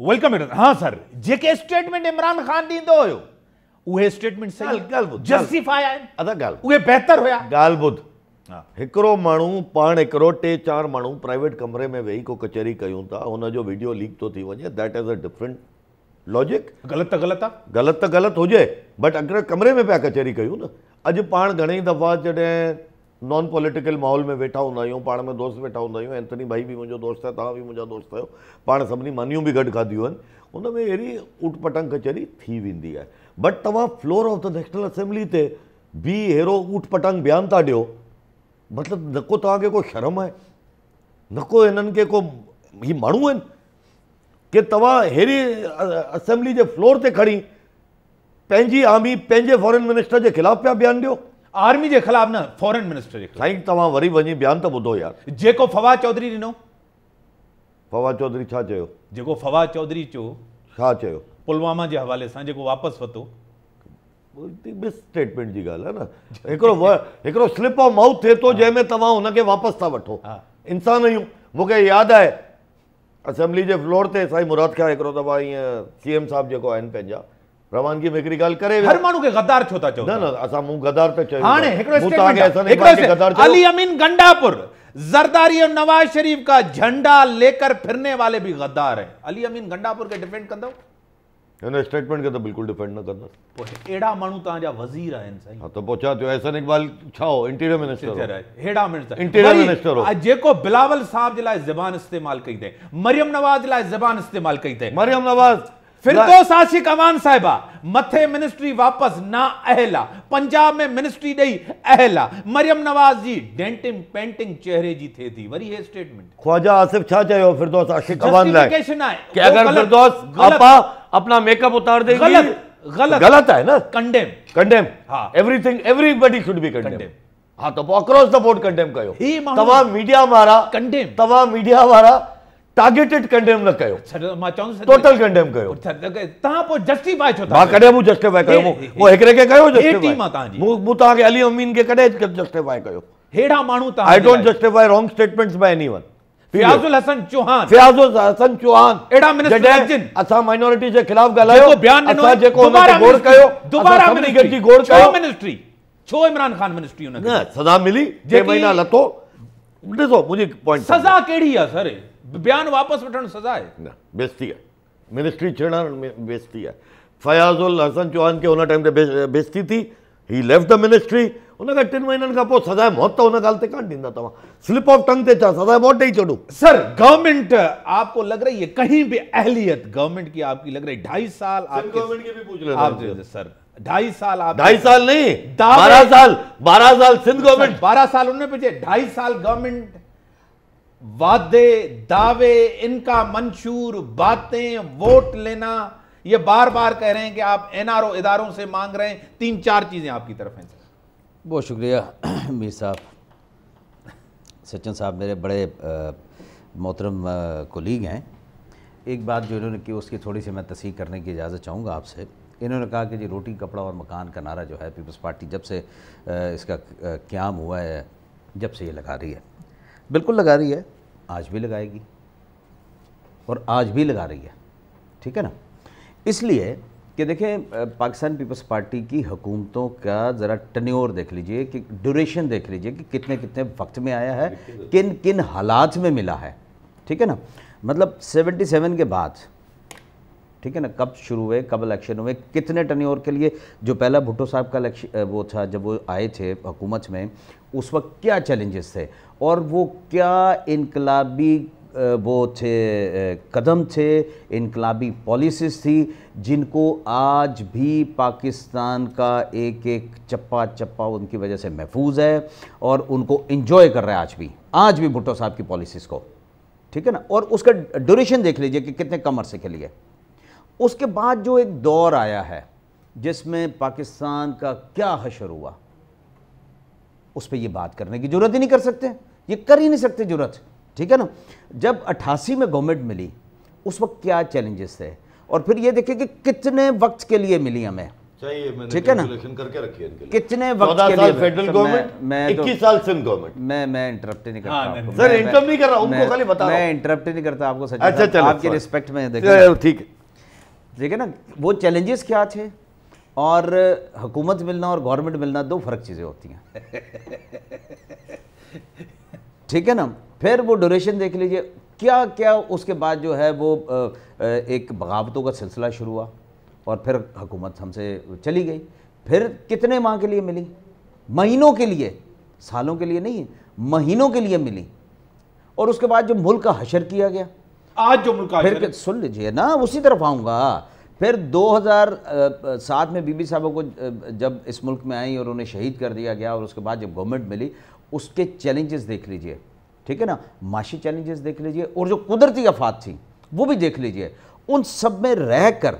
हिकिड़ो माण्हू पाण हिकिड़ो टे चार माण्हू प्राइवेट कमरे में वेही को कचहरी कयूं था हुन जो वीडियो लीक थो थी वञे that is a different logic आहे ग़लति त ग़लति हुजे बट अगरि कमरे में पिया कचहरी कयूं न अॼु पाण घणेई दफ़ा जॾहिं नॉन पॉलिटिकल माहौल में वेठा हूँ पा में दोस्त वेठा हूँ एंथनी भाई भी मुझे दोस्त है तुम भी मुंहिंजा दोस्त हो पा सभी मानियों भी गड खाद्य उनमें अड़ी में कचहरी थी वी है बट तुम floor of the national assembly से भी अड़ो उठपटंग बयान था ॾियो मतलब न को तक को शर्म है न को हिननि खे को हीअ माण्हू आहिनि की असेंबली के फ्लोर से खड़ी पैं आमी पैं फॉरेन मिनिस्टर के खिलाफ पाया बयान दिया आर्मी के खिलाफ़ न फॉरन मिनिस्टर साई साईं तव्हां वरी वञी बयानु त ॿुधो यार जो फवाद चौधरी दिनों फवाद चौधरी जो फवाद चौधरी चो पुलवामा के हवा से वापस वो स्टेटमेंट की न हिकिड़ो हिकिड़ो स्लिप ऑफ माउथ थे तो जैमें तुमके वापस था वो इंसान आहियूं मुख्य याद है असेंबली के फ्लोर से साई मुराद ख़्या एक दफ़ा ये सी एम साहब जो आहिनि पंहिंजा रवानगी में हिकिड़ी ॻाल्हि करे हर माण्हू खे गद्दार छो था चओ न न असां मूं गद्दार त चयो हाणे हिकिड़ो स्टेटमेंट अली अमीन गंडापुर जरदारी और नवाज शरीफ का झंडा लेकर फिरने वाले भी गद्दार हैं अली अमीन गंडापुर खे डिफेंड कंदो हिन स्टेटमेंट खे त तो बिल्कुलु डिफेंड न कंदसि पोइ अहिड़ा माण्हू तव्हांजा वज़ीर आहिनि साईं हा त पोइ छा थियो अहसन इक़बाल छा हो इंटीरियर मिनिस्टर अहिड़ा मिनिस्टर इंटीरियर मिनिस्टर हो जेको बिलावल साहब जे लाइ ज़बान इस्तेमालु कई अथई मरियम नवाज़ लाइ ज़बान इस्तेमालु कई अथई मरियम नवाज़ फिरदोस तो आशिक अमान साहिबा मथे मिनिस्ट्री वापस ना अहला पंजाब में मिनिस्ट्री दई अहला मरियम नवाज़ जी डेंटिंग पेंटिंग चेहरे जी थे थी वरी हे स्टेटमेंट ख्वाजा आसिफ छा चयो फिरदोस ने अमान है कि अगर फिरदौस आपा अपना मेकअप उतार देगी गलत गलत गलत है ना कंडेम कंडेम हां everything everybody should be condemn हां तो अक्रॉस द बोर्ड कंडेम कयो तमाम मीडिया वारा कंडेम तमाम मीडिया वारा टारगेटेड कंडेम न कयो मां चवंदो टोटल कंडेम कयो तव्हां पोइ जस्टिफाई छो था मां कॾहिं मूं जस्टिफाई कयो मूं हिकिड़े खे कयो मूं तव्हांखे अली अमीन खे कॾहिं जस्टिफाई कयो हेड़ा माण्हू I don't justify wrong statements by anyone Hasan Chauhan Fayyazul असां माइनॉरिटी जे ख़िलाफ़ ॻाल्हायो छो इमरान खान मिनिस्ट्री उन्हनि मिली जे महीना लतो ॾिसो मुंहिंजी पॉइंट सज़ा कहिड़ी आहे सर बयान वापस वठणु सज़ा है ना बेस्ती है मिनिस्ट्री छेड़ा में है फयाज़ुल हसन चौहान के उन टाइम ते बेस्ती थी ही लेफ्ट द मिनिस्ट्री उनका खां टिनि का खां पोइ सज़ाए मौत तो उन ॻाल्हि का कान ॾींदा स्लिप ऑफ टंग ते छा सज़ाए मौत ही छॾो सर गवर्नमेंट आपको लग रही है कहीं भी अहलियत गवर्नमेंट की आपकी लग रही है ढाई साल आप गवर्नमेंट की भी पूछ लेना सर ढाई साल आप ढाई साल नहीं बारह साल बारह साल सिंध गवर्नमेंट बारह साल उनने पूछे ढाई साल गवर्नमेंट वादे दावे इनका मंशूर बातें वोट लेना ये बार बार कह रहे हैं कि आप एनआरओ इदारों से मांग रहे हैं तीन चार चीज़ें आपकी तरफ हैं बहुत शुक्रिया मीर साहब सचिन साहब मेरे बड़े मोहतरम कोलीग हैं एक बात जो इन्होंने की उसकी थोड़ी सी मैं तस्दीक करने की इजाज़त चाहूँगा आपसे इन्होंने कहा कि जी रोटी कपड़ा और मकान का नारा जो है पीपल्स पार्टी जब से इसका क्याम हुआ है जब से ये लगा रही है बिल्कुल लगा रही है आज भी लगाएगी और आज भी लगा रही है ठीक है ना इसलिए कि देखें पाकिस्तान पीपल्स पार्टी की हुकूमतों का ज़रा टन्योर देख लीजिए कि ड्यूरेशन देख लीजिए कि कितने कितने वक्त में आया है किन किन हालात में मिला है ठीक है ना मतलब 77 के बाद ठीक है ना कब शुरू हुए कब इलेक्शन हुए कितने टन्योर के लिए जो पहला भुट्टो साहब का इलेक्शन वो था जब वो आए थे हुकूमत में उस वक्त क्या चैलेंजेस थे और वो क्या इनकलाबी वो थे कदम थे इनकलाबी पॉलिसीज थी जिनको आज भी पाकिस्तान का एक एक चप्पा चप्पा उनकी वजह से महफूज है और उनको इंजॉय कर रहा है आज भी आज भी भुट्टो साहब की पॉलिसीज़ को ठीक है ना और उसका ड्यूरेशन देख लीजिए कि कितने कम अरसे के लिए उसके बाद जो एक दौर आया है जिसमें पाकिस्तान का क्या हशर हुआ उस पर यह बात करने की ज़रूरत ही नहीं कर सकते ये कर ही नहीं सकते ज़रूरत ठीक है ना जब अट्ठासी में गवर्नमेंट मिली उस वक्त क्या चैलेंजेस थे और फिर ये देखिए कि कितने वक्त के लिए मिली हमें ठीक है ना करके रखी है कितने वक्त के लिए फेडरल गवर्नमेंट मैं तो- इक्कीस साल सिंध गवर्नमेंट मैं मैं इंटरप्ट नहीं करता सर हाँ, इंटरप्ट नहीं कर रहा उनको खाली बता मैं इंटरप्ट नहीं करता आपको सच आपके रिस्पेक्ट में देखिए ठीक है ठीक है ना वो चैलेंजेस क्या थे और हुकूमत मिलना और गवर्नमेंट मिलना दो फर्क चीज़ें होती हैं ठीक है ना फिर वो ड्यूरेशन देख लीजिए क्या क्या उसके बाद जो है वो एक बगावतों का सिलसिला शुरू हुआ और फिर हुकूमत हमसे चली गई फिर कितने माह के लिए मिली महीनों के लिए सालों के लिए नहीं महीनों के लिए मिली और उसके बाद जो मुल्क का हशर किया गया आज जो मुल्क फिर सुन लीजिए ना उसी तरफ आऊँगा फिर 2007 में बीबी साहब को जब इस मुल्क में आई और उन्हें शहीद कर दिया गया और उसके बाद जब गवर्नमेंट मिली उसके चैलेंजेस देख लीजिए ठीक है ना माशी चैलेंजेस देख लीजिए और जो कुदरती आफात थी वो भी देख लीजिए उन सब में रह कर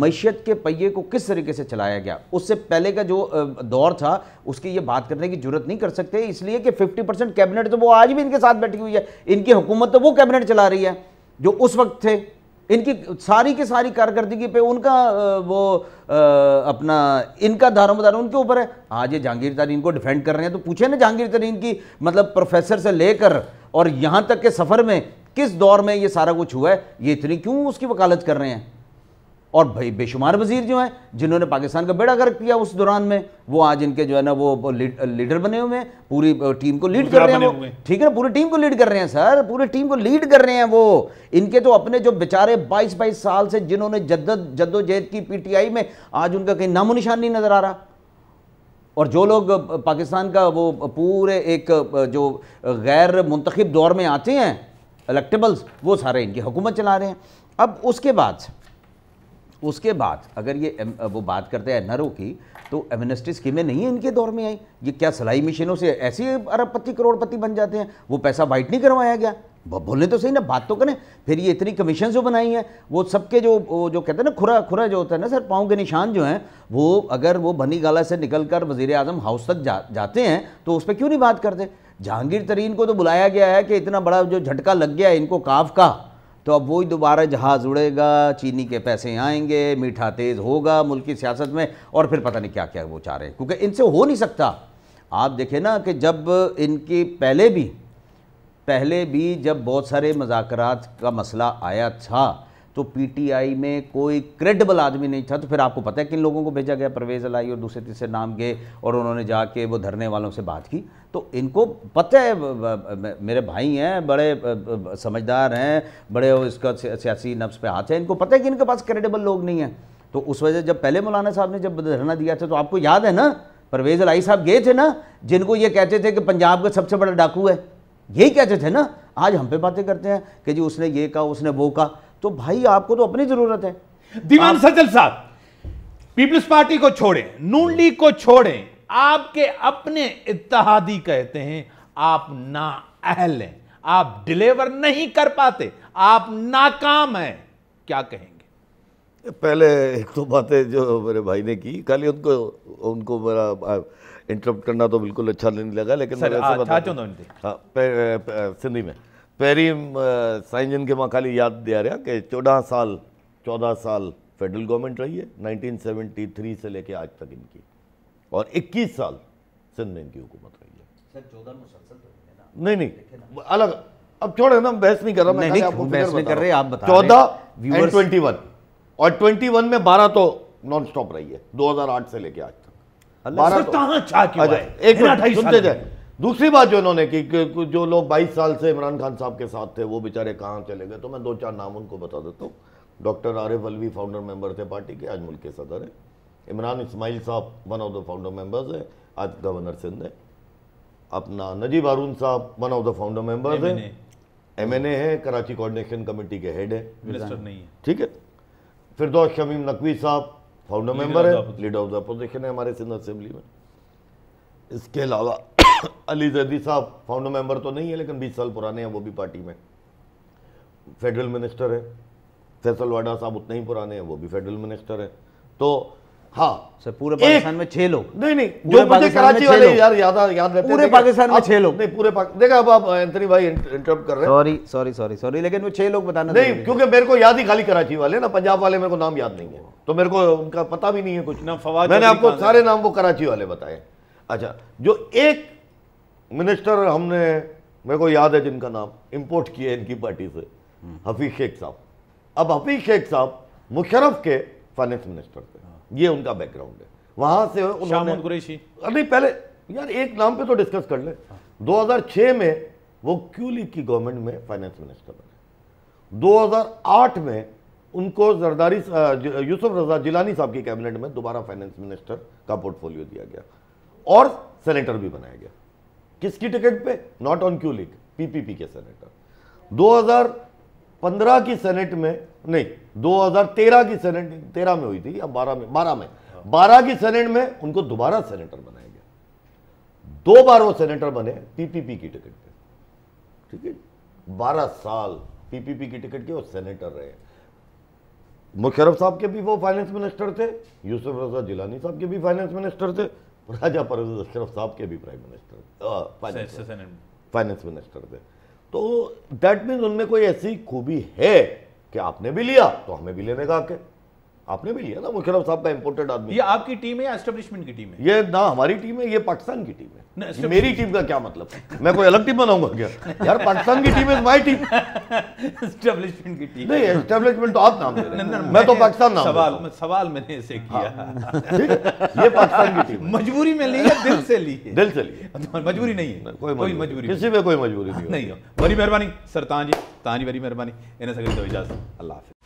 मीशत के पहिए को किस तरीके से चलाया गया उससे पहले का जो दौर था उसकी ये बात करने की जरूरत नहीं कर सकते इसलिए कि 50 परसेंट कैबिनेट तो वो आज भी इनके साथ बैठी हुई है इनकी हुकूमत तो वो कैबिनेट चला रही है जो उस वक्त थे इनकी सारी की सारी कारकर्दगी पे उनका वो अपना इनका दारोमदार उनके ऊपर है आज ये जहांगीर तरीन को डिफेंड कर रहे हैं तो पूछे ना जहांगीर तरीन की मतलब प्रोफेसर से लेकर और यहाँ तक के सफ़र में किस दौर में ये सारा कुछ हुआ है ये इतनी क्यों उसकी वकालत कर रहे हैं और भाई बेशुमार वजीर जो हैं जिन्होंने पाकिस्तान का बेड़ा गर्क किया उस दौरान में वो आज इनके जो है ना वो लीडर बने हुए हैं पूरी टीम को लीड कर रहे हैं ठीक है ना पूरी टीम को लीड कर रहे हैं सर पूरी टीम को लीड कर रहे हैं वो इनके तो अपने जो बेचारे बाईस बाईस साल से जिन्होंने जद्द जद्दोजहद की पी में आज उनका कहीं नामो निशान नहीं नज़र आ रहा और जो लोग पाकिस्तान का वो पूरे एक जो गैर मुंतखब दौर में आते हैं इलेक्टेबल्स वो सारे इनकी हुकूमत चला रहे हैं अब उसके बाद उसके बाद अगर ये वो बात करते हैं एन की तो एमनेस्टी स्कीमें नहीं है इनके दौर में आई ये क्या सिलाई मशीनों से ऐसे अरबपति करोड़पति बन जाते हैं वो पैसा वाइट नहीं करवाया गया बोलने तो सही ना बात तो करें फिर ये इतनी कमीशन जो बनाई हैं वो सबके जो जो कहते हैं ना खुरा खुरा जो होता है ना सर पाँव के निशान जो हैं वो अगर वो बनी गाला से निकल कर वजीर अजम हाउस तक जा, जाते हैं तो उस पर क्यों नहीं बात करते जहांगीर तरीन को तो बुलाया गया है कि इतना बड़ा जो झटका लग गया है इनको काफ का तो अब वही दोबारा जहाज़ उड़ेगा चीनी के पैसे आएंगे मीठा तेज़ होगा मुल्क की सियासत में और फिर पता नहीं क्या क्या वो चाह रहे हैं क्योंकि इनसे हो नहीं सकता आप देखें ना कि जब इनकी पहले भी पहले भी जब बहुत सारे मजाक का मसला आया था तो पीटीआई में कोई क्रेडिबल आदमी नहीं था तो फिर आपको पता है किन लोगों को भेजा गया परवेज अलाई और दूसरे तीसरे नाम गए और उन्होंने जाके वो धरने वालों से बात की तो इनको पता है मेरे भाई हैं बड़े समझदार हैं बड़े इसका सियासी नफ्स पे हाथ है इनको पता है कि इनके पास क्रेडिबल लोग नहीं हैं तो उस वजह जब पहले मौलाना साहब ने जब धरना दिया था तो आपको याद है ना परवेज अलाई साहब गए थे ना जिनको ये कहते थे कि पंजाब का सबसे बड़ा डाकू है यही कहते थे ना आज हम पे बातें करते हैं कि जी उसने ये कहा उसने वो कहा तो भाई आपको तो अपनी जरूरत है दीवान आप... सचल साहब पीपल्स पार्टी को छोड़ें नून लीग को छोड़ें आपके अपने इतिहादी कहते हैं आप ना अहल हैं आप डिलीवर नहीं कर पाते आप नाकाम हैं क्या कहेंगे पहले एक तो बातें जो मेरे भाई ने की खाली उनको उनको मेरा इंटरप्ट करना तो बिल्कुल अच्छा नहीं लगा लेकिन हाँ, सिंधी में पहिरीं साईं जन के मां ख़ाली याद दिया रहा कि चौदह साल चौदह साल फेडरल गवर्नमेंट रही है 1973 से लेके आज तक इनकी और 21 साल सिंध में इनकी हुकूमत रही है सर चौदह तो नहीं नहीं अलग अब छोड़े ना बहस नहीं कर रहा मैं बहस नहीं कर रहे आप बता चौदह ट्वेंटी वन और ट्वेंटी वन में बारह तो नॉन स्टॉप रही है 2008 से लेके आज तक बारह तो- अच्छा, एक सुनते जाए दूसरी बात जो इन्होंने की जो लोग 22 साल से इमरान खान साहब के साथ थे वो बेचारे कहाँ चले गए तो मैं दो चार नाम उनको बता देता हूँ doctor Arif Alvi founder member थे पार्टी के आज मुल्क के सदर हैं Imran Ismail sahab one of the founder members हैं आज गवर्नर सिंध हैं अपना Najeeb Haroon sahab one of the founder members हैं एम एन ए है कराची कोऑर्डिनेशन कमेटी के हेड है ठीक है ठीक है शमीम नकवी साहब फाउंडर मेंबर है लीडर ऑफ द अपोजिशन है हमारे सिंध असेंबली में इसके अलावा अली जैदी साहब फाउंडर मेंबर तो नहीं है लेकिन 20 साल पुराने हैं वो भी पार्टी में फेडरल मिनिस्टर है फैसल वाडा साहब उतने ही पुराने हैं वो भी फेडरल मिनिस्टर है तो हाँ सर पूरे पाकिस्तान में छह लोग नहीं नहीं जो मुझे कराची वाले यार याद याद रहते पूरे पाकिस्तान में छह लोग नहीं पूरे देखा अब आप एंथनी भाई इंटरप्ट कर रहे हैं सॉरी सॉरी सॉरी सॉरी लेकिन वो छह लोग बताना नहीं क्योंकि मेरे को याद ही खाली कराची वाले ना पंजाब वाले मेरे को नाम याद नहीं है तो मेरे को उनका पता भी नहीं है कुछ ना फवाद मैंने आपको सारे नाम वो कराची वाले बताए अच्छा जो एक मिनिस्टर हमने मेरे को याद है जिनका नाम इम्पोर्ट किया इनकी पार्टी से हफीज शेख साहब अब हफीज शेख साहब मुशरफ के फाइनेंस मिनिस्टर थे ये उनका बैकग्राउंड है वहां से उन्होंने अभी पहले यार एक नाम पे तो डिस्कस कर ले 2006 में वो क्यू लीग की गवर्नमेंट में फाइनेंस मिनिस्टर बने 2008 में उनको जरदारी यूसुफ रजा जिलानी साहब की कैबिनेट में दोबारा फाइनेंस मिनिस्टर का पोर्टफोलियो दिया गया और सेनेटर भी बनाया गया किसकी टिकट पे not on Q league PPP के सेनेटर 2015 की सेनेट में नहीं 2013 की सेनेट तेरह में हुई थी या बारह में बारह में हाँ। बारह की सेनेट में उनको दोबारा सेनेटर बनाया गया दो बार वो सेनेटर बने पीपीपी की टिकट पे ठीक है बारह साल पीपीपी की टिकट के वो सेनेटर रहे मुशरफ साहब के भी वो फाइनेंस मिनिस्टर थे यूसुफ रजा जिलानी साहब के भी फाइनेंस मिनिस्टर थे राजा परवेज अशरफ साहब के भी प्राइम मिनिस्टर फाइनेंस मिनिस्टर थे तो दैट मीन्स उनमें कोई ऐसी खूबी है कि आपने भी लिया तो हमें भी लेने का हक है आपने भी लिया ना मुशरफ साहब का इम्पोर्टेड आदमी ये आपकी टीम है या एस्टेब्लिशमेंट की टीम है ये ना हमारी टीम है ये पाकिस्तान की टीम है मेरी टीम का क्या मतलब मैं कोई अलग टीम बनाऊंगा क्या यार पाकिस्तान की team is my team establishment की टीम नहीं एस्टेब्लिशमेंट तो आप नाम दे मैं तो पाकिस्तान नाम सवाल सवाल मैंने इसे किया हाँ, ये पाकिस्तान की टीम मजबूरी में ली दिल से ली दिल से ली मजबूरी नहीं है कोई मजबूरी किसी में कोई मजबूरी नहीं हो बड़ी मेहरबानी सर तां जी तां बड़ी मेहरबानी इन्हें सगड़ी दो इजाज़त अल्लाह हाफिज़